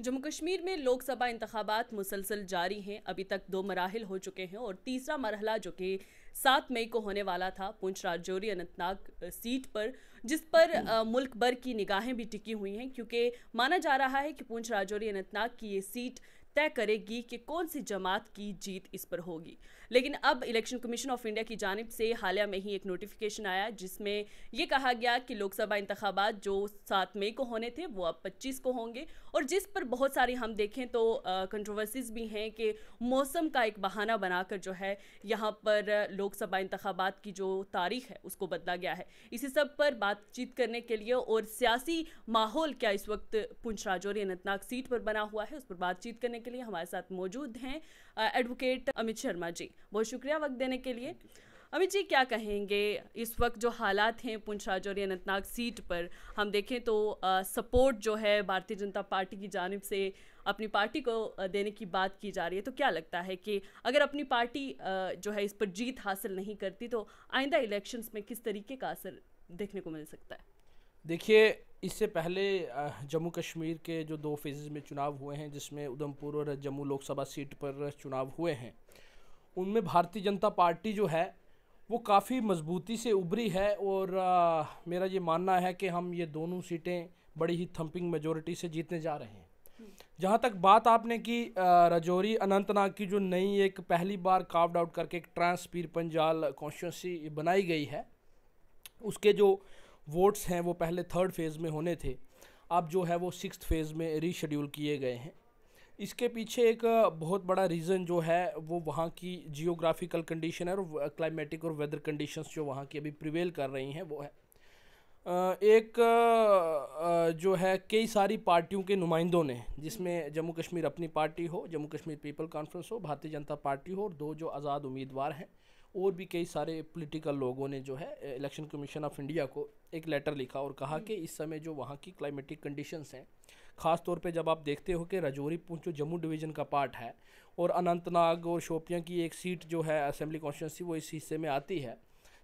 जम्मू कश्मीर में लोकसभा इंतबात मुसलसल जारी हैं अभी तक दो मराहल हो चुके हैं और तीसरा मरहला जो कि सात मई को होने वाला था पुंछ राजौरी अनंतनाग सीट पर जिस पर मुल्क भर की निगाहें भी टिकी हुई हैं क्योंकि माना जा रहा है कि पुंछ राजौरी अनंतनाग की ये सीट तय करेगी कि कौन सी जमात की जीत इस पर होगी लेकिन अब इलेक्शन कमीशन ऑफ इंडिया की जानब से हालिया में ही एक नोटिफिकेशन आया जिसमें यह कहा गया कि लोकसभा इंतबात जो सात मई को होने थे वो अब पच्चीस को होंगे और जिस पर बहुत सारी हम देखें तो कंट्रोवर्सीज भी हैं कि मौसम का एक बहाना बनाकर जो है यहाँ पर लोकसभा इंतबात की जो तारीख है उसको बदला गया है इसी सब पर बातचीत करने के लिए और सियासी माहौल क्या इस वक्त पुंछ राजौरी अनंतनाग सीट पर बना हुआ है उस पर बातचीत करने के लिए हमारे साथ मौजूद हैं एडवोकेट अमित शर्मा जी बहुत शुक्रिया वक्त देने के लिए अमित जी क्या कहेंगे इस वक्त जो हालात हैं पुंछ राजौरी अनंतनाग सीट पर हम देखें तो आ, सपोर्ट जो है भारतीय जनता पार्टी की जानब से अपनी पार्टी को देने की बात की जा रही है तो क्या लगता है कि अगर अपनी पार्टी आ, जो है इस पर जीत हासिल नहीं करती तो आइंदा इलेक्शंस में किस तरीके का असर देखने को मिल सकता है देखिए इससे पहले जम्मू कश्मीर के जो दो फेजेज़ में चुनाव हुए हैं जिसमें उधमपुर और जम्मू लोकसभा सीट पर चुनाव हुए हैं उनमें भारतीय जनता पार्टी जो है वो काफ़ी मजबूती से उभरी है और आ, मेरा ये मानना है कि हम ये दोनों सीटें बड़ी ही थम्पिंग मेजोरिटी से जीतने जा रहे हैं जहाँ तक बात आपने की रजौरी अनंतनाग की जो नई एक पहली बार कार्वड आउट करके एक ट्रांस पीर पंजाल कॉन्स्टिट्यूंसी बनाई गई है उसके जो वोट्स हैं वो पहले थर्ड फेज़ में होने थे अब जो है वो सिक्स फेज़ में रीशेड्यूल किए गए हैं इसके पीछे एक बहुत बड़ा रीज़न जो है वो वहाँ की जियोग्राफिकल कंडीशन है और क्लाइमेटिक और वेदर कंडीशंस जो वहाँ की अभी प्रिवेल कर रही हैं वो है एक जो है कई सारी पार्टियों के नुमाइंदों ने जिसमें जम्मू कश्मीर अपनी पार्टी हो जम्मू कश्मीर पीपल कॉन्फ्रेंस हो भारतीय जनता पार्टी हो और दो जो आज़ाद उम्मीदवार हैं और भी कई सारे पॉलिटिकल लोगों ने जो है इलेक्शन कमीशन ऑफ इंडिया को एक लेटर लिखा और कहा हम्म। कि इस समय जो वहाँ की क्लाइमेटिक कंडीशंस हैं ख़ास तौर पे जब आप देखते हो कि राजौरी पूंछ जो जम्मू डिवीज़न का पार्ट है और अनंतनाग और शोपियाँ की एक सीट जो है असम्बली कॉन्स्टिटेंसी वो इस हिस्से में आती है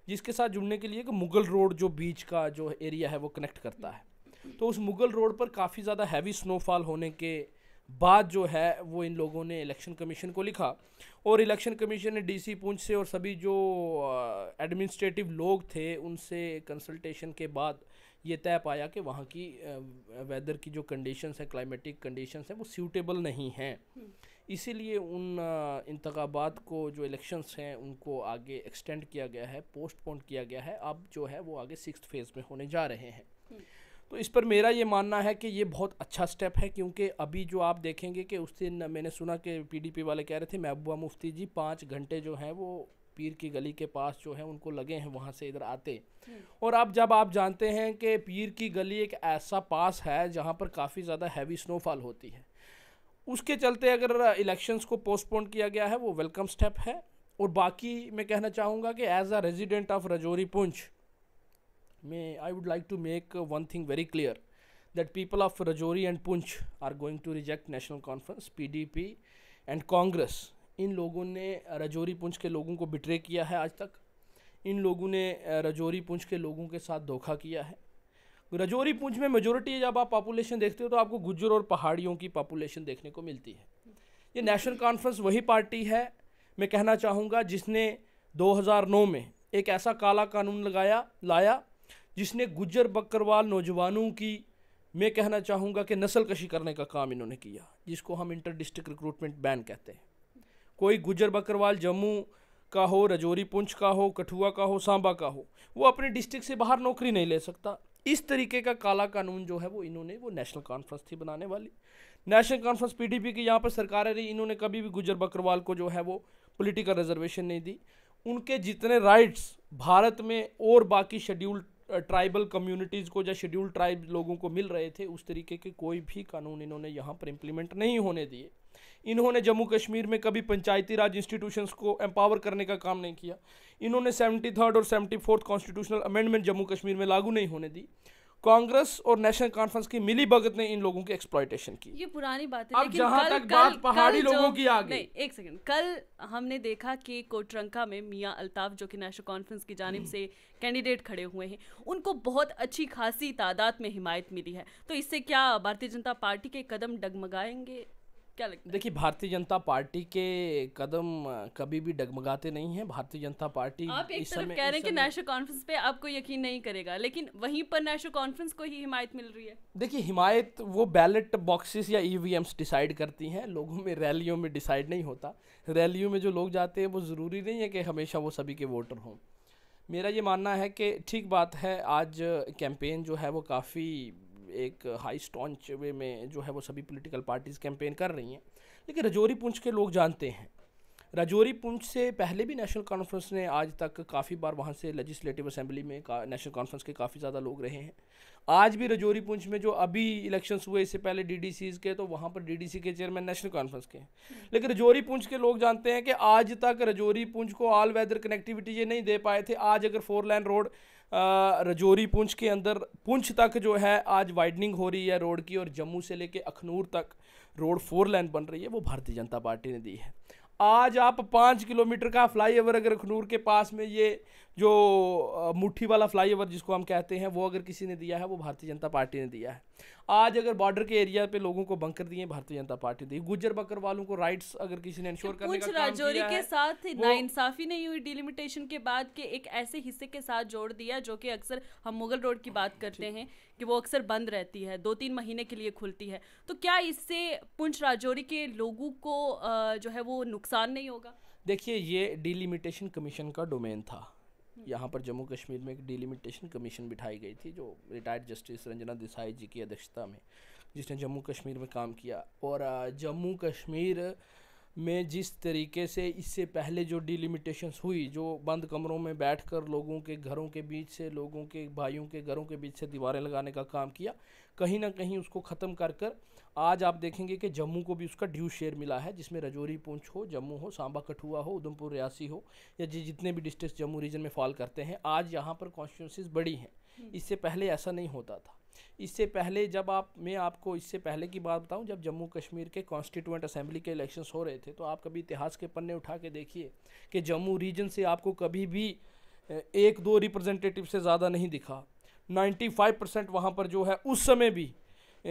जिसके साथ जुड़ने के लिए कि मुग़ल रोड जो बीच का जो एरिया है वो कनेक्ट करता है तो उस मुग़ल रोड पर काफ़ी ज़्यादा हैवी स्नोफॉल होने के बाद जो है वो इन लोगों ने इलेक्शन कमीशन को लिखा और इलेक्शन कमीशन ने डीसी पूंछ से और सभी जो एडमिनिस्ट्रेटिव लोग थे उनसे कंसल्टेशन के बाद ये तय पाया कि वहाँ की वेदर की जो कंडीशंस है क्लाइमेटिक कंडीशंस हैं वो सूटेबल नहीं हैं हम्म। इसीलिए उन इंतबात को जो इलेक्शंस हैं उनको आगे एक्सटेंड किया गया है पोस्टपोन किया गया है अब जो है वो आगे सिक्स फेज़ में होने जा रहे हैं हम्म। तो इस पर मेरा ये मानना है कि ये बहुत अच्छा स्टेप है क्योंकि अभी जो आप देखेंगे कि उस दिन मैंने सुना कि पीडीपी वाले कह रहे थे महबूबा मुफ्ती जी पाँच घंटे जो हैं वो पीर की गली के पास जो है उनको लगे हैं वहाँ से इधर आते हम्म। और अब जब आप जानते हैं कि पीर की गली एक ऐसा पास है जहाँ पर काफ़ी ज़्यादा हैवी स्नोफॉल होती है उसके चलते अगर इलेक्शंस को पोस्टपोन किया गया है वो वेलकम स्टेप है और बाकी मैं कहना चाहूँगा कि as a resident of Rajouri Poonch में I would like to make one thing very clear of Rajouri and Poonch are going to reject National Conference P D P and Congress इन लोगों ने रजौरी पुंछ के लोगों को बिट्रे किया है आज तक इन लोगों ने रजौरी पुंछ के लोगों के साथ धोखा किया है रजौरी पुंछ में मेजोरिटी जब आप पॉपुलेशन देखते हो तो आपको गुज्जर और पहाड़ियों की पॉपुलेशन देखने को मिलती है ये नेशनल कॉन्फ्रेंस वही पार्टी है मैं कहना चाहूँगा जिसने 2009 में एक ऐसा काला कानून लगाया लाया जिसने गुजर बकरवाल नौजवानों की मैं कहना चाहूँगा कि नस्ल कशी करने का काम इन्होंने किया जिसको हम इंटर डिस्ट्रिक्ट रिक्रूटमेंट बैन कहते हैं कोई गुजर बकरवाल जम्मू का हो रजौरी पुंछ का हो कठुआ का हो सांबा का हो वो अपने डिस्ट्रिक्ट से बाहर नौकरी नहीं ले सकता इस तरीके का काला कानून जो है वो इन्होंने वो नेशनल कॉन्फ्रेंस थी बनाने वाली नेशनल कॉन्फ्रेंस पीडीपी की यहाँ पर सरकारें रही इन्होंने कभी भी गुजर बकरवाल को जो है वो पॉलिटिकल रिजर्वेशन नहीं दी उनके जितने राइट्स भारत में और बाकी शेड्यूल्ड ट्राइबल कम्युनिटीज़ को या शेड्यूल ट्राइब लोगों को मिल रहे थे उस तरीके के कोई भी कानून इन्होंने यहाँ पर इम्प्लीमेंट नहीं होने दिए इन्होंने जम्मू कश्मीर में कभी पंचायती राज इंस्टीट्यूशंस को एम्पावर करने का काम नहीं किया इन्होंने सेवेंटी थर्ड और seventy fourth constitutional amendment Jammu Kashmir में लागू नहीं होने दी कांग्रेस और नेशनल कॉन्फ्रेंस की मिली भगत ने इन लोगों की एक्सप्लाइटेशन की ये पुरानी बात है अब जहां कल, तक बात पहाड़ी लोगों की आ गई एक सेकंड कल हमने देखा कि कोटरंका में मियां अल्ताफ जो कि नेशनल कॉन्फ्रेंस की जानब से कैंडिडेट खड़े हुए हैं उनको बहुत अच्छी खासी तादाद में हिमायत मिली है तो इससे क्या भारतीय जनता पार्टी के कदम डगमगाएंगे क्या लगता है देखिए भारतीय जनता पार्टी के कदम कभी भी डगमगाते नहीं हैं भारतीय जनता पार्टी आप एक तरफ कह रहे हैं कि नेशनल कॉन्फ्रेंस पे आपको यकीन नहीं करेगा लेकिन वहीं पर नेशनल कॉन्फ्रेंस को ही हिमायत मिल रही है देखिए हिमायत वो बैलेट बॉक्सेस या ईवीएम्स e डिसाइड करती हैं लोगों में रैलियों में डिसाइड नहीं होता रैलियों में जो लोग जाते हैं वो ज़रूरी नहीं है कि हमेशा वो सभी के वोटर हों मेरा ये मानना है कि ठीक बात है आज कैंपेन जो है वो काफ़ी एक हाई स्टॉन्च वे में जो है वो सभी पोलिटिकल पार्टीज़ कैंपेन कर रही हैं लेकिन रजौरी पुंछ के लोग जानते हैं रजौरी पुंछ से पहले भी नेशनल कॉन्फ्रेंस ने आज तक काफ़ी बार वहाँ से लेजिस्लेटिव असेंबली में नेशनल कॉन्फ्रेंस के काफ़ी ज़्यादा लोग रहे हैं आज भी रजौरी पुंछ में जो अभी इलेक्शंस हुए इससे पहले डी के तो वहाँ पर डी के चेयरमैन नेशनल कॉन्फ्रेंस के हैं लेकिन रजौरी पुंछ के लोग जानते हैं कि आज तक रजौरी पुंछ को ऑल वेदर कनेक्टिविटी ये नहीं दे पाए थे आज अगर four lane road Rajouri Poonch के अंदर पुंछ तक जो है आज वाइडनिंग हो रही है रोड की और जम्मू से लेके अखनूर तक रोड फोर लेन बन रही है वो भारतीय जनता पार्टी ने दी है आज आप पाँच किलोमीटर का फ्लाईओवर अगर अखनूर के पास में ये जो मुट्ठी वाला फ्लाई ओवर जिसको हम कहते हैं वो अगर किसी ने दिया है वो भारतीय जनता पार्टी ने दिया है आज अगर बॉर्डर के एरिया पे लोगों को बंकर दिए भारतीय जनता पार्टी दी गुजर बकर वालों को राइट्स अगर किसी ने इंश्योर करने का राजौरी के साथ नाइंसाफी नहीं हुई डिलिमिटेशन के बाद के एक ऐसे हिस्से के साथ जोड़ दिया जो कि अक्सर हम मुगल रोड की बात हाँ, करते हैं कि वो अक्सर बंद रहती है दो तीन महीने के लिए खुलती है तो क्या इससे पुंछ राजौरी के लोगों को जो है वो नुकसान नहीं होगा देखिए ये डिलिमिटेशन कमीशन का डोमेन था यहाँ पर जम्मू कश्मीर में एक डिलिमिटेशन कमीशन बिठाई गई थी जो रिटायर्ड जस्टिस रंजना देसाई जी की अध्यक्षता में जिसने जम्मू कश्मीर में काम किया और जम्मू कश्मीर में जिस तरीके से इससे पहले जो डिलिमिटेशन हुई जो बंद कमरों में बैठकर लोगों के घरों के बीच से लोगों के भाइयों के घरों के बीच से दीवारें लगाने का काम किया कहीं ना कहीं उसको ख़त्म कर कर आज आप देखेंगे कि जम्मू को भी उसका ड्यू शेयर मिला है जिसमें रजौरी पूंछ हो जम्मू हो सांबा कठुआ हो उधमपुर रियासी हो या जितने भी डिस्ट्रिक्ट जम्मू रीजन में फॉल करते हैं आज यहाँ पर कॉन्स्टिट्यूंसीज बड़ी हैं हम्म। इससे पहले ऐसा नहीं होता था इससे पहले जब आप मैं आपको इससे पहले की बात बताऊं जब जम्मू कश्मीर के कॉन्स्टिट्यूएंट असेंबली के इलेक्शंस हो रहे थे तो आप कभी इतिहास के पन्ने उठा के देखिए कि जम्मू रीजन से आपको कभी भी एक दो रिप्रेजेंटेटिव से ज़्यादा नहीं दिखा 95 परसेंट वहाँ पर जो है उस समय भी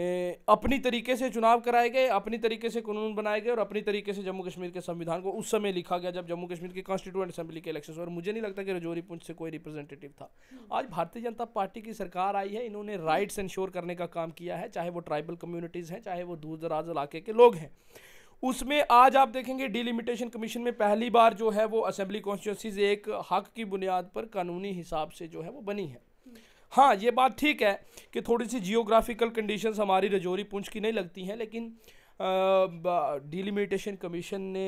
अपनी तरीके से चुनाव कराए गए अपनी तरीके से कानून बनाए गए और अपनी तरीके से जम्मू कश्मीर के संविधान को उस समय लिखा गया जब जम्मू कश्मीर की कॉन्स्टिट्यूंट असेंबली के इलेक्शन और मुझे नहीं लगता कि रजौरी पुंछ से कोई रिप्रेजेंटेटिव था आज भारतीय जनता पार्टी की सरकार आई है इन्होंने राइट्स इंश्योर करने का काम किया है चाहे वो ट्राइबल कम्युनिटीज़ हैं चाहे वो दूर दराज इलाके के लोग हैं उसमें आज आप देखेंगे डिलिमिटेशन कमीशन में पहली बार जो है वो असेंबली कॉन्स्टिट्यूंसीज एक हक की बुनियाद पर कानूनी हिसाब से जो है वो बनी है हाँ ये बात ठीक है कि थोड़ी सी जियोग्राफिकल कंडीशंस हमारी रजौरी पुंछ की नहीं लगती हैं लेकिन डिलिमिटेशन कमीशन ने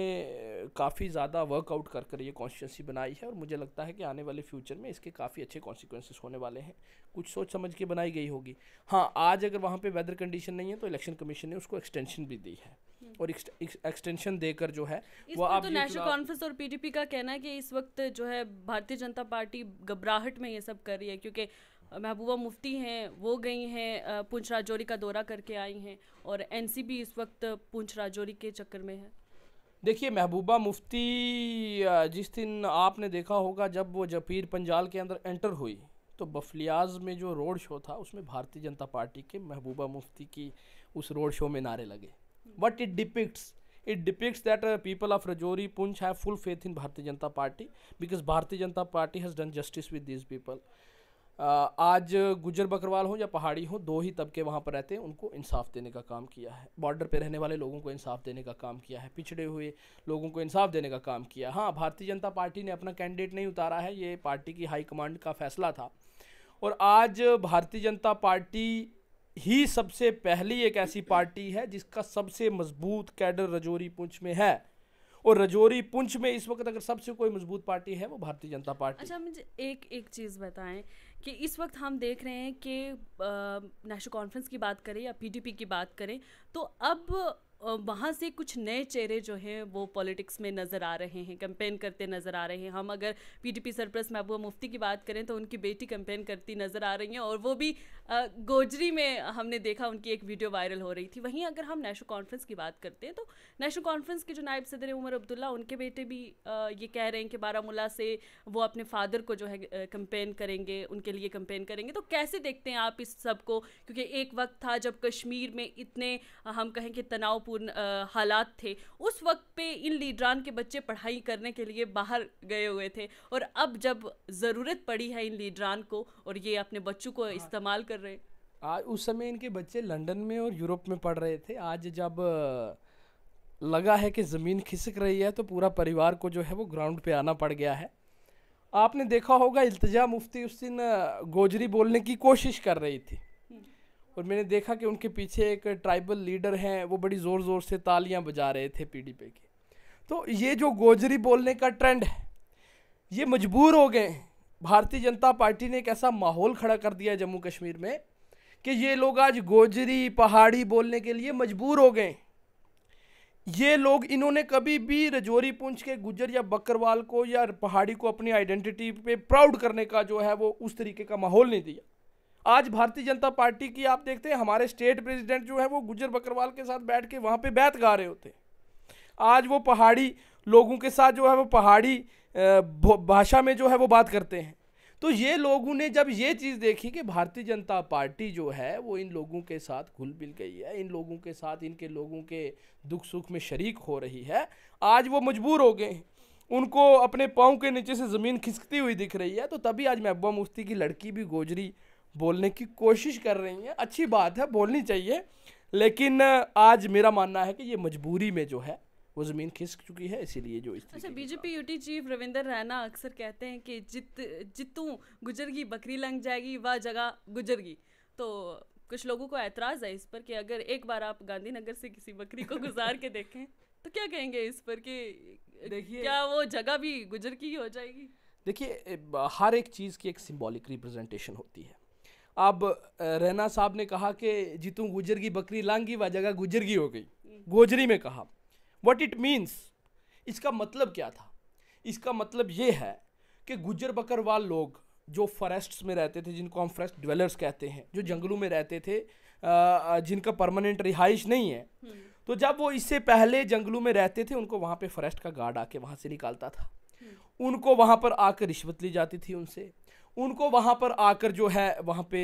काफ़ी ज़्यादा वर्कआउट कर कर ये कॉन्स्टिट्यूंसी बनाई है और मुझे लगता है कि आने वाले फ्यूचर में इसके काफ़ी अच्छे कॉन्सिक्वेंसेस होने वाले हैं कुछ सोच समझ के बनाई गई होगी हाँ आज अगर वहाँ पे वेदर कंडीशन नहीं है तो इलेक्शन कमीशन ने उसको एक्सटेंशन भी दी है हम्म। और एक्सटेंशन देकर जो है वो आप तो नेशनल कॉन्फ्रेंस और पीडीपी का कहना है कि इस वक्त जो है भारतीय जनता पार्टी घबराहट में ये सब कर रही है क्योंकि महबूबा मुफ्ती हैं वो गई हैं पुंछ राजौरी का दौरा करके आई हैं और एन इस वक्त पुंछ राजौरी के चक्कर में है देखिए महबूबा मुफ्ती जिस दिन आपने देखा होगा जब वो जफीर पंजाल के अंदर एंटर हुई तो बफलियाज में जो रोड शो था उसमें भारतीय जनता पार्टी के महबूबा मुफ्ती की उस रोड शो में नारे लगे what it depicts it depicts that people of Rajouri Poonch have full faith in Bharatiya Janata Party because Bharatiya Janata Party has done justice with this people आज गुजर बकरवाल हो या पहाड़ी हो दो ही तबके वहाँ पर रहते हैं उनको इंसाफ देने का काम किया है बॉर्डर पे रहने वाले लोगों को इंसाफ देने का काम किया है पिछड़े हुए लोगों को इंसाफ देने का काम किया हाँ भारतीय जनता पार्टी ने अपना कैंडिडेट नहीं उतारा है ये पार्टी की हाईकमांड का फैसला था और आज भारतीय जनता पार्टी ही सबसे पहली एक ऐसी पार्टी है जिसका सबसे मजबूत कैडर रजौरी पुंछ में है और रजौरी पुंछ में इस वक्त अगर सबसे कोई मजबूत पार्टी है वो भारतीय जनता पार्टी अच्छा मुझे एक एक चीज़ बताएं कि इस वक्त हम देख रहे हैं कि नेशनल कॉन्फ्रेंस की बात करें या पीडीपी की बात करें तो अब वहाँ से कुछ नए चेहरे जो हैं वो पॉलिटिक्स में नज़र आ रहे हैं कैंपेन करते नज़र आ रहे हैं हम अगर पीडीपी सरप्रस महबूबा मुफ्ती की बात करें तो उनकी बेटी कैंपेन करती नज़र आ रही हैं और वो भी गोजरी में हमने देखा उनकी एक वीडियो वायरल हो रही थी वहीं अगर हम नेशनल कॉन्फ्रेंस की बात करते हैं तो नेशनल कॉन्फ्रेंस के जो नायब सदर उमर अब्दुल्ला उनके बेटे भी ये कह रहे हैं कि बारामूला से वो अपने फादर को जो है कंपेन करेंगे उनके लिए कंपेन करेंगे तो कैसे देखते हैं आप इस सब को क्योंकि एक वक्त था जब कश्मीर में इतने हम कहें कि तनाव तनावपूर्ण हालात थे उस वक्त पे इन लीडरान के बच्चे पढ़ाई करने के लिए बाहर गए हुए थे और अब जब ज़रूरत पड़ी है इन लीडरान को और ये अपने बच्चों को हाँ। इस्तेमाल कर रहे आज उस समय इनके बच्चे लंदन में और यूरोप में पढ़ रहे थे आज जब लगा है कि ज़मीन खिसक रही है तो पूरा परिवार को जो है वो ग्राउंड पे आना पड़ गया है आपने देखा होगा इल्तजा मुफ्ती उस दिन गोजरी बोलने की कोशिश कर रही थी और मैंने देखा कि उनके पीछे एक ट्राइबल लीडर हैं वो बड़ी ज़ोर ज़ोर से तालियां बजा रहे थे पी के तो ये जो गोजरी बोलने का ट्रेंड है ये मजबूर हो गए भारतीय जनता पार्टी ने एक ऐसा माहौल खड़ा कर दिया जम्मू कश्मीर में कि ये लोग आज गोजरी पहाड़ी बोलने के लिए मजबूर हो गए ये लोग इन्होंने कभी भी रजौरी पुंछ के गुजर या बकरवाल को या पहाड़ी को अपनी आइडेंटिटी पे प्राउड करने का जो है वो उस तरीके का माहौल नहीं दिया आज भारतीय जनता पार्टी की आप देखते हैं हमारे स्टेट प्रेसिडेंट जो है वो गुजर बकरवाल के साथ बैठ के वहाँ पे बैत गा रहे होते आज वो पहाड़ी लोगों के साथ जो है वो पहाड़ी भाषा में जो है वो बात करते हैं तो ये लोगों ने जब ये चीज़ देखी कि भारतीय जनता पार्टी जो है वो इन लोगों के साथ घुल मिल गई है इन लोगों के साथ इनके लोगों के दुख सुख में शरीक हो रही है आज वो मजबूर हो गए हैं उनको अपने पाँव के नीचे से ज़मीन खिसकती हुई दिख रही है तो तभी आज महबूबा मुफ्ती की लड़की भी गोजरी बोलने की कोशिश कर रही हैं अच्छी बात है बोलनी चाहिए लेकिन आज मेरा मानना है कि ये मजबूरी में जो है वो ज़मीन खिसक चुकी है इसीलिए जो इस अच्छा BJP UT chief Ravinder Raina अक्सर कहते हैं कि जित जितू गुजरगी बकरी लंग जाएगी वह जगह गुजरगी तो कुछ लोगों को एतराज़ है इस पर कि अगर एक बार आप गांधीनगर से किसी बकरी को गुजार के देखें तो क्या कहेंगे इस पर कि देखिए क्या वो जगह भी गुजर की हो जाएगी देखिए हर एक चीज़ की एक सिम्बॉलिक रिप्रेजेंटेशन होती है अब रहना साहब ने कहा कि तुम गुजर की बकरी लांगी वह जगह गुजर की हो गई गोजरी में कहा वट इट मीन्स इसका मतलब क्या था इसका मतलब ये है कि गुजर बकरवाल लोग जो फॉरेस्ट्स में रहते थे जिनको हम फॉरेस्ट डिवेलर्स कहते हैं जो जंगलों में रहते थे जिनका परमानेंट रिहाइश नहीं है हम्म। तो जब वो इससे पहले जंगलों में रहते थे उनको वहाँ पे फॉरेस्ट का गार्ड आके वहाँ से निकालता था हम्म। उनको वहाँ पर आकर रिश्वत ली जाती थी उनसे उनको वहाँ पर आकर जो है वहाँ पे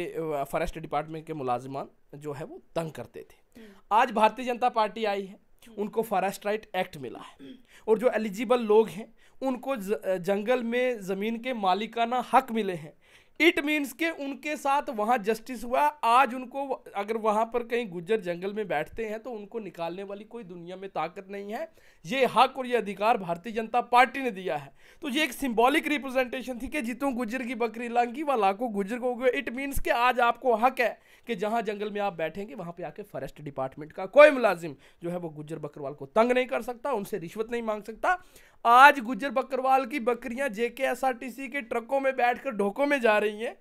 फॉरेस्ट डिपार्टमेंट के मुलाजिमान जो है वो तंग करते थे आज भारतीय जनता पार्टी आई है उनको फॉरेस्ट राइट एक्ट मिला है और जो एलिजिबल लोग हैं उनको जंगल में ज़मीन के मालिकाना हक मिले हैं इट मीन्स के उनके साथ वहाँ जस्टिस हुआ आज उनको अगर वहाँ पर कहीं गुज्जर जंगल में बैठते हैं तो उनको निकालने वाली कोई दुनिया में ताकत नहीं है ये हक और ये अधिकार भारतीय जनता पार्टी ने दिया है तो ये एक सिंबॉलिक रिप्रेजेंटेशन थी कि जितों गुजर की बकरी लांगी व लाखों गुजर को इट मीन्स के आज आपको हक है कि जहाँ जंगल में आप बैठेंगे वहाँ पर आके फॉरेस्ट डिपार्टमेंट का कोई मुलाजिम जो है वो गुज्जर बकरवाल को तंग नहीं कर सकता उनसे रिश्वत नहीं मांग सकता आज गुजर बकरवाल की बकरियां जेकेएसआरटीसी के ट्रकों में बैठकर ढोकों में जा रही हैं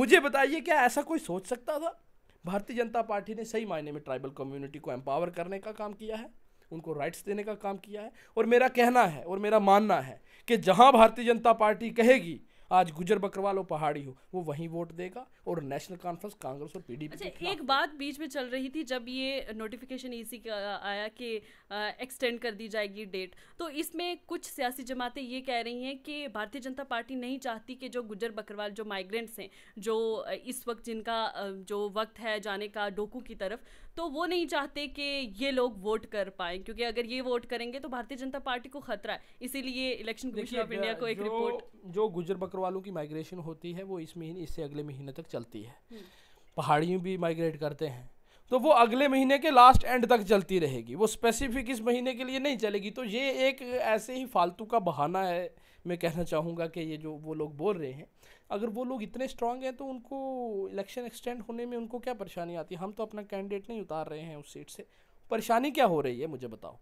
मुझे बताइए क्या ऐसा कोई सोच सकता था भारतीय जनता पार्टी ने सही मायने में ट्राइबल कम्युनिटी को एम्पावर करने का काम किया है उनको राइट्स देने का काम किया है और मेरा कहना है और मेरा मानना है कि जहां भारतीय जनता पार्टी कहेगी आज गुजर बकरवाल और पहाड़ी हो वो वहीं वोट देगा और नेशनल कॉन्फ्रेंस कांग्रेस और पीडीपी अच्छा एक बात बीच में चल रही थी जब ये नोटिफिकेशन ईसी का आया कि एक्सटेंड कर दी जाएगी डेट तो इसमें कुछ सियासी जमातें ये कह रही हैं कि भारतीय जनता पार्टी नहीं चाहती कि जो गुजर बकरवाल जो माइग्रेंट्स हैं जो इस वक्त जिनका जो वक्त है जाने का डोकू की तरफ तो वो नहीं चाहते कि ये लोग वोट कर पाए क्योंकि अगर ये वोट करेंगे तो भारतीय जनता पार्टी को खतरा है इसीलिए इलेक्शन कमीशन ऑफ इंडिया को एक रिपोर्ट जो गुजर बकरवालों की माइग्रेशन होती है वो इस महीने इससे अगले महीने तक चलती है हम्म। पहाड़ियों भी माइग्रेट करते हैं तो वो अगले महीने के लास्ट एंड तक चलती रहेगी वो स्पेसिफिक इस महीने के लिए नहीं चलेगी तो ये एक ऐसे ही फालतू का बहाना है मैं कहना चाहूँगा कि ये जो वो लोग बोल रहे हैं अगर वो लोग इतने स्ट्रांग हैं तो उनको इलेक्शन एक्सटेंड होने में उनको क्या परेशानी आती है हम तो अपना कैंडिडेट नहीं उतार रहे हैं उस सीट से परेशानी क्या हो रही है मुझे बताओ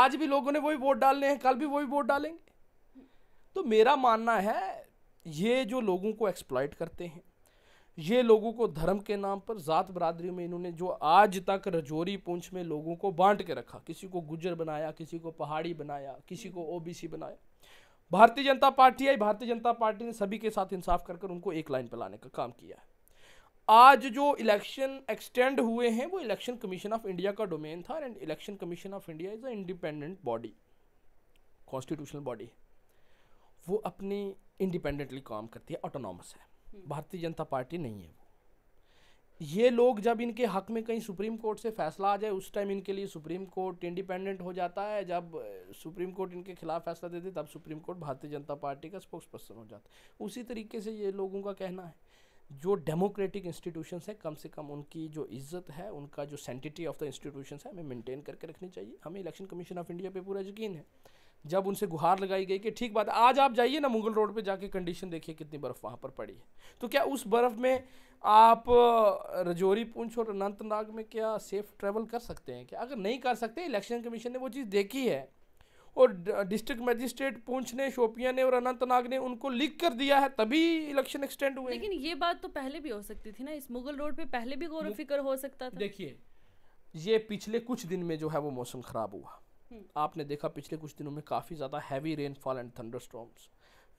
आज भी लोगों ने वही वोट डालने हैं कल भी वही वोट डालेंगे तो मेरा मानना है ये जो लोगों को एक्सप्लाइट करते हैं ये लोगों को धर्म के नाम पर ज़ात बरदरी में इन्होंने जो आज तक रजौरी पूंछ में लोगों को बांट के रखा किसी को गुजर बनाया किसी को पहाड़ी बनाया किसी को ओबीसी बनाया भारतीय जनता पार्टी आई भारतीय जनता पार्टी ने सभी के साथ इंसाफ कर कर उनको एक लाइन पर लाने का काम किया है आज जो इलेक्शन एक्सटेंड हुए हैं वो इलेक्शन कमीशन ऑफ इंडिया का डोमेन था and Election Commission of India is a independent body constitutional body वो अपनी इंडिपेंडेंटली काम करती है ऑटोनॉमस है हम्म। भारतीय जनता पार्टी नहीं है ये लोग जब इनके हक में कहीं सुप्रीम कोर्ट से फैसला आ जाए उस टाइम इनके लिए सुप्रीम कोर्ट इंडिपेंडेंट हो जाता है जब सुप्रीम कोर्ट इनके खिलाफ फैसला देते तब सुप्रीम कोर्ट भारतीय जनता पार्टी का स्पोक्स पर्सन हो जाता है उसी तरीके से ये लोगों का कहना है जो डेमोक्रेटिक इंस्टीट्यूशंस हैं कम से कम उनकी जो इज्जत है उनका जो सेंटिटी ऑफ द इंस्टीट्यूशंस है हमें मेंटेन करके रखनी चाहिए हमें इलेक्शन कमीशन ऑफ इंडिया पे पूरा यकीन है जब उनसे गुहार लगाई गई कि ठीक बात आज आप जाइए ना मुगल रोड पे जाके कंडीशन देखिए कितनी बर्फ़ वहाँ पर पड़ी है तो क्या उस बर्फ़ में आप रजौरी पूंछ और अनंतनाग में क्या सेफ़ ट्रैवल कर सकते हैं क्या अगर नहीं कर सकते इलेक्शन कमीशन ने वो चीज़ देखी है और डिस्ट्रिक्ट मजिस्ट्रेट पूंछ ने शोपिया ने और अनंतनाग ने उनको लिख कर दिया है तभी इलेक्शन एक्सटेंड हुए लेकिन ये बात तो पहले भी हो सकती थी ना इस मुगल रोड पे पहले भी गौरव फिक्र हो सकता था देखिए ये पिछले कुछ दिन में जो है वो मौसम ख़राब हुआ हम्म। आपने देखा पिछले कुछ दिनों में काफ़ी ज़्यादा heavy rainfall and thunder storms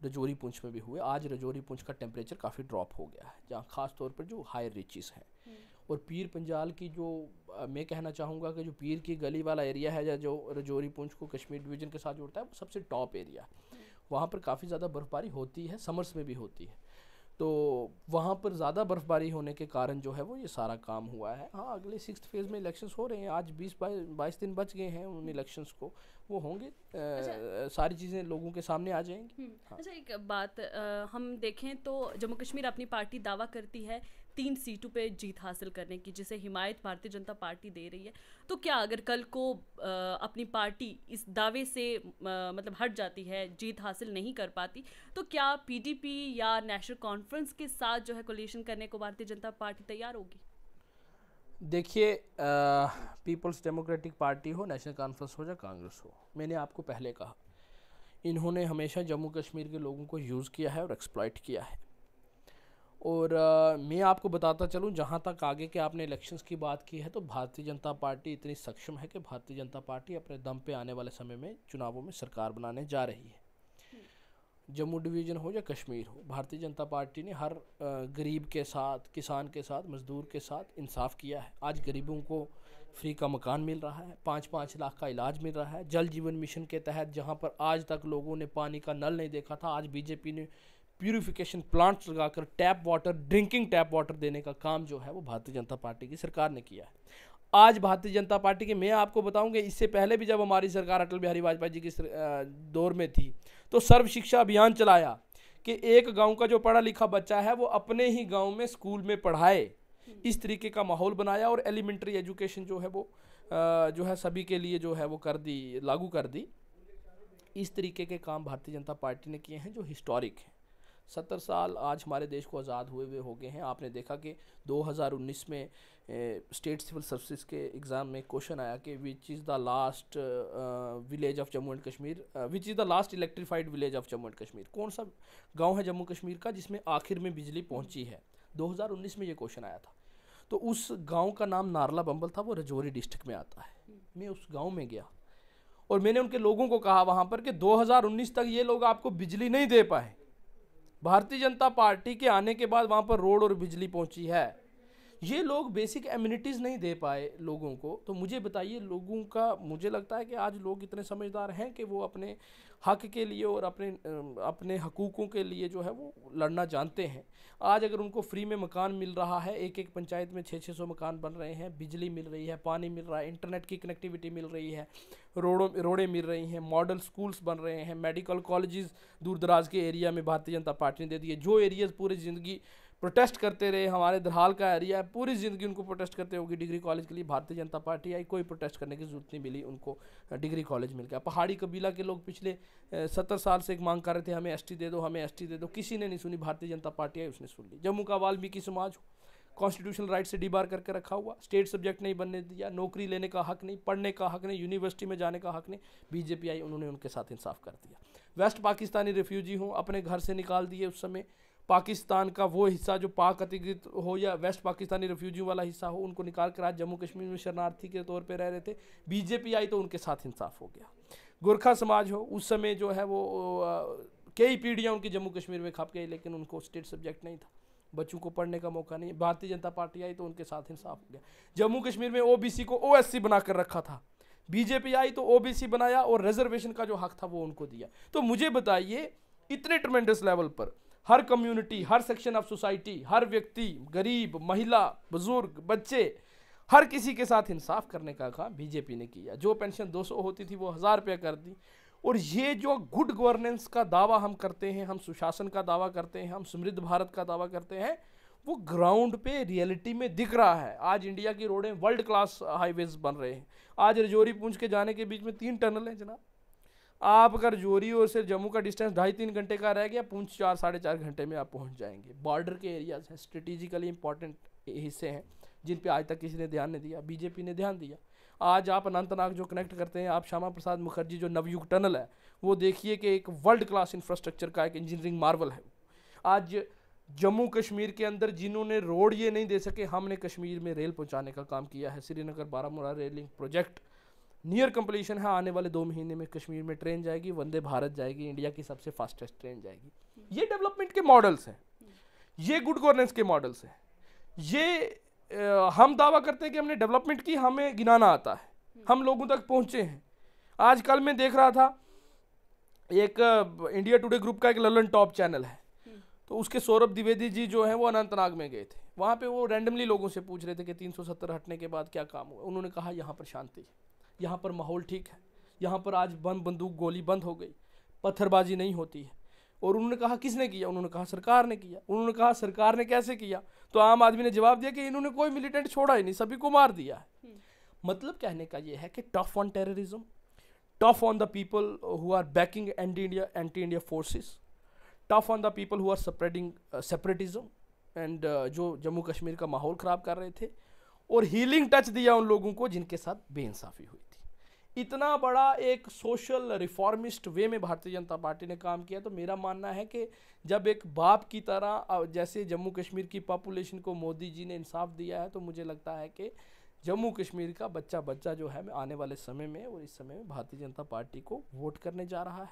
Rajouri Poonch में भी हुए आज रजौरी पुंछ का टेम्परेचर काफ़ी ड्रॉप हो गया है जहाँ ख़ास तौर पर जो हायर रिचिस हैं हम्म। और पीर पंजाल की जो आ, मैं कहना चाहूँगा कि जो पीर की गली वाला एरिया है या जो रजौरी पुंछ को कश्मीर डिवीज़न के साथ जोड़ता है वो सबसे टॉप एरिया है हम्म। वहाँ पर काफ़ी ज़्यादा बर्फबारी होती है समर्स में भी होती है तो वहाँ पर ज़्यादा बर्फ़बारी होने के कारण जो है वो ये सारा काम हुआ है हाँ अगले सिक्स फेज़ में इलेक्शंस हो रहे हैं आज बीस बाईस दिन बच गए हैं उन इलेक्शंस को वो होंगे अच्छा, सारी चीज़ें लोगों के सामने आ जाएंगी हम्म। हाँ। अच्छा एक बात आ, हम देखें तो जम्मू कश्मीर अपनी पार्टी दावा करती है तीन सीटों पे जीत हासिल करने की जिसे हिमायत भारतीय जनता पार्टी दे रही है तो क्या अगर कल को अपनी पार्टी इस दावे से मतलब हट जाती है जीत हासिल नहीं कर पाती तो क्या पीडीपी या नेशनल कॉन्फ्रेंस के साथ जो है कोलेशन करने को भारतीय जनता पार्टी तैयार होगी देखिए पीपल्स डेमोक्रेटिक पार्टी हो नेशनल कॉन्फ्रेंस हो या कांग्रेस हो मैंने आपको पहले कहा इन्होंने हमेशा जम्मू कश्मीर के लोगों को यूज़ किया है और एक्सप्लाइट किया है और आ, मैं आपको बताता चलूँ जहाँ तक आगे के आपने इलेक्शंस की बात की है तो भारतीय जनता पार्टी इतनी सक्षम है कि भारतीय जनता पार्टी अपने दम पे आने वाले समय में चुनावों में सरकार बनाने जा रही है जम्मू डिवीज़न हो या कश्मीर हो भारतीय जनता पार्टी ने हर गरीब के साथ किसान के साथ मज़दूर के साथ इंसाफ किया है आज गरीबों को फ्री का मकान मिल रहा है पाँच पाँच लाख का इलाज मिल रहा है जल जीवन मिशन के तहत जहाँ पर आज तक लोगों ने पानी का नल नहीं देखा था आज बीजेपी ने प्यूरिफिकेशन प्लांट्स लगाकर tap water drinking tap water देने का काम जो है वो भारतीय जनता पार्टी की सरकार ने किया है आज भारतीय जनता पार्टी के मैं आपको बताऊंगा इससे पहले भी जब हमारी सरकार अटल बिहारी वाजपेयी जी की दौर में थी तो सर्व शिक्षा अभियान चलाया कि एक गांव का जो पढ़ा लिखा बच्चा है वो अपने ही गांव में स्कूल में पढ़ाए इस तरीके का माहौल बनाया और एलिमेंट्री एजुकेशन जो है वो जो है सभी के लिए जो है वो कर दी लागू कर दी इस तरीके के काम भारतीय जनता पार्टी ने किए हैं जो हिस्टोरिक हैं सत्तर साल आज हमारे देश को आज़ाद हुए हुए हो गए हैं आपने देखा कि 2019 में स्टेट सिविल सर्विस के एग्ज़ाम में क्वेश्चन आया कि which is the last village of Jammu and Kashmir which is the last electrified village of Jammu and Kashmir कौन सा गाँव है जम्मू कश्मीर का जिसमें आखिर में बिजली पहुँची है 2019 में ये क्वेश्चन आया था तो उस गाँव का नाम नारला बम्बल था वो रजौरी डिस्ट्रिक्ट में आता है मैं उस गाँव में गया और मैंने उनके लोगों को कहा वहाँ पर कि 2019 तक ये लोग आपको बिजली नहीं दे पाए भारतीय जनता पार्टी के आने के बाद वहाँ पर रोड और बिजली पहुँची है ये लोग बेसिक एम्यूनिटीज़ नहीं दे पाए लोगों को तो मुझे बताइए लोगों का मुझे लगता है कि आज लोग इतने समझदार हैं कि वो अपने हक के लिए और अपने अपने हकूक़ों के लिए जो है वो लड़ना जानते हैं आज अगर उनको फ्री में मकान मिल रहा है एक एक पंचायत में छः छः सौ मकान बन रहे हैं बिजली मिल रही है पानी मिल रहा है इंटरनेट की कनेक्टिविटी मिल रही है रोडों रोडें मिल रही हैं मॉडल स्कूल्स बन रहे हैं मेडिकल कॉलेजेस दूर दराज के एरिया में भारतीय जनता पार्टी ने दे दिए जो एरियाज़ पूरी ज़िंदगी प्रोटेस्ट करते रहे हमारे दरहाल का एरिया है पूरी ज़िंदगी उनको प्रोटेस्ट करते होगी डिग्री कॉलेज के लिए भारतीय जनता पार्टी आई कोई प्रोटेस्ट करने की ज़रूरत नहीं मिली उनको डिग्री कॉलेज मिल गया पहाड़ी कबीला के लोग पिछले सत्तर साल से एक मांग कर रहे थे हमें एस दे दो हमें एस दे दो किसी ने नहीं सुनी भारतीय जनता पार्टी आई उसने सुन ली जम्मू का वाल्मीकि समाज हो कॉन्स्टिट्यूशनल राइट से डिबार करके रखा हुआ स्टेट सब्जेक्ट नहीं बनने दिया नौकरी लेने का हक नहीं पढ़ने का हक नहीं यूनिवर्सिटी में जाने का हक नहीं बीजेपी आई उन्होंने उनके साथ इंसाफ कर दिया वेस्ट पाकिस्तानी रेफ्यूजी हों अपने घर से निकाल दिए उस समय पाकिस्तान का वो हिस्सा जो पाक अधिकृत हो या वेस्ट पाकिस्तानी रेफ्यूजी वाला हिस्सा हो उनको निकाल कर आज जम्मू कश्मीर में शरणार्थी के तौर पर रह रहे थे बीजेपी आई तो उनके साथ इंसाफ हो गया गोरखा समाज हो उस समय जो है वो कई पीढ़ियाँ उनकी जम्मू कश्मीर में खप गई लेकिन उनको स्टेट सब्जेक्ट नहीं था बच्चों को पढ़ने का मौका नहीं भारतीय जनता पार्टी आई तो उनके साथ इंसाफ हो गया जम्मू कश्मीर में ओबीसी को ओएससी बनाकर रखा था बीजेपी आई तो ओबीसी बनाया और रिजर्वेशन का जो हक था वो उनको दिया तो मुझे बताइए इतने ट्रमेंडस लेवल पर हर कम्युनिटी हर सेक्शन ऑफ सोसाइटी हर व्यक्ति गरीब महिला बुजुर्ग बच्चे हर किसी के साथ इंसाफ करने का काम बीजेपी ने किया जो पेंशन 200 होती थी वो हज़ार रुपये कर दी और ये जो गुड गवर्नेंस का दावा हम करते हैं हम सुशासन का दावा करते हैं हम समृद्ध भारत का दावा करते हैं वो ग्राउंड पे रियलिटी में दिख रहा है आज इंडिया की रोडें वर्ल्ड क्लास हाईवेज बन रहे हैं आज रजौरी पूंछ के जाने के बीच में तीन टनल हैं जनाब आप अगर जोरी और से जम्मू का डिस्टेंस ढाई तीन घंटे का रह गया पूछ चार साढ़े चार घंटे में आप पहुंच जाएंगे बॉर्डर के एरियाज हैं स्ट्रेटिजिकली इंपॉर्टेंट हिस्से हैं जिन पे आज तक किसी ने ध्यान नहीं दिया बीजेपी ने ध्यान दिया आज आप अनंतनाग जो कनेक्ट करते हैं आप श्यामा प्रसाद मुखर्जी जो नवयुग टनल है वो देखिए कि एक वर्ल्ड क्लास इंफ्रास्ट्रक्चर का एक इंजीनियरिंग मार्वल है आज जम्मू कश्मीर के अंदर जिन्होंने रोड ये नहीं दे सके हमने कश्मीर में रेल पहुंचाने का काम किया है Srinagar Baramulla rail link project near completion है आने वाले दो महीने में कश्मीर में ट्रेन जाएगी वंदे भारत जाएगी इंडिया की सबसे फास्टेस्ट ट्रेन जाएगी ये डेवलपमेंट के मॉडल्स हैं ये गुड गवर्नेंस के मॉडल्स हैं ये हम दावा करते हैं कि हमने डेवलपमेंट की हमें गिनाना आता है हम लोगों तक पहुँचे हैं आजकल मैं देख रहा था एक इंडिया टुडे ग्रुप का एक ललन टॉप चैनल है तो उसके सौरभ द्विवेदी जी जो है वो अनंतनाग में गए थे वहाँ पे वो रैंडमली लोगों से पूछ रहे थे कि 370 हटने के बाद क्या काम हुआ उन्होंने कहा यहाँ पर शांति है यहाँ पर माहौल ठीक है यहाँ पर आज बम बंदूक गोली बंद हो गई पत्थरबाजी नहीं होती है और उन्होंने कहा किसने किया उन्होंने कहा सरकार ने किया उन्होंने कहा सरकार ने कैसे किया तो आम आदमी ने जवाब दिया कि इन्होंने कोई मिलिटेंट छोड़ा ही नहीं सभी को मार दिया है हम्म। मतलब कहने का ये है कि tough on terrorism tough on the people who are backing anti India anti India forces tough on the people who are separating separatism and जो जम्मू कश्मीर का माहौल ख़राब कर रहे थे और हीलिंग टच दिया उन लोगों को जिनके साथ बेइंसाफ़ी हुई इतना बड़ा एक सोशल रिफॉर्मिस्ट वे में भारतीय जनता पार्टी ने काम किया तो मेरा मानना है कि जब एक बाप की तरह जैसे जम्मू कश्मीर की पॉपुलेशन को मोदी जी ने इंसाफ दिया है तो मुझे लगता है कि जम्मू कश्मीर का बच्चा बच्चा जो है आने वाले समय में और इस समय में भारतीय जनता पार्टी को वोट करने जा रहा है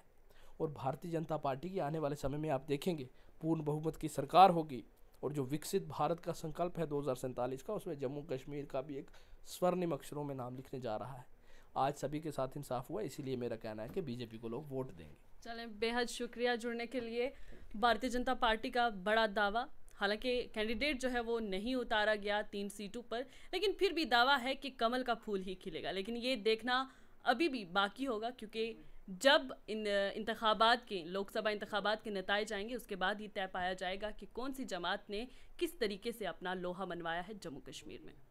और भारतीय जनता पार्टी की आने वाले समय में आप देखेंगे पूर्ण बहुमत की सरकार होगी और जो विकसित भारत का संकल्प है दो का उसमें जम्मू कश्मीर का भी एक स्वर्णिम अक्षरों में नाम लिखने जा रहा है आज सभी के साथ इंसाफ हुआ इसीलिए मेरा कहना है कि बीजेपी को लोग वोट देंगे चलें बेहद शुक्रिया जुड़ने के लिए भारतीय जनता पार्टी का बड़ा दावा हालांकि कैंडिडेट जो है वो नहीं उतारा गया तीन सीटों पर लेकिन फिर भी दावा है कि कमल का फूल ही खिलेगा लेकिन ये देखना अभी भी बाकी होगा क्योंकि जब इन इंतबात के लोकसभा इंतबात के नतज आएंगे उसके बाद ये तय पाया जाएगा कि कौन सी जमात ने किस तरीके से अपना लोहा मनवाया है जम्मू कश्मीर में